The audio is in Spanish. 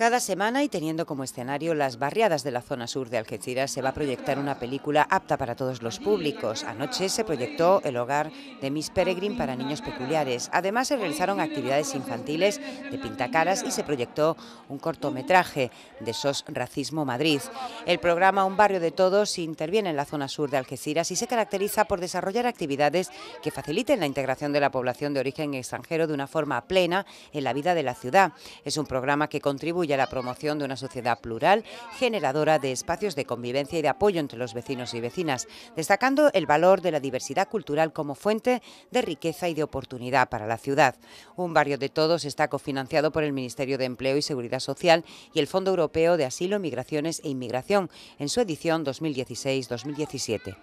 Cada semana y teniendo como escenario las barriadas de la zona sur de Algeciras se va a proyectar una película apta para todos los públicos. Anoche se proyectó El hogar de Miss Peregrine para niños peculiares. Además se realizaron actividades infantiles de pintacaras y se proyectó un cortometraje de SOS Racismo Madrid. El programa Un barrio de todos interviene en la zona sur de Algeciras y se caracteriza por desarrollar actividades que faciliten la integración de la población de origen extranjero de una forma plena en la vida de la ciudad. Es un programa que contribuye la promoción de una sociedad plural, generadora de espacios de convivencia y de apoyo entre los vecinos y vecinas, destacando el valor de la diversidad cultural como fuente de riqueza y de oportunidad para la ciudad. Un barrio de todos está cofinanciado por el Ministerio de Empleo y Seguridad Social y el Fondo Europeo de Asilo, Migraciones e Inmigración en su edición 2016-2017.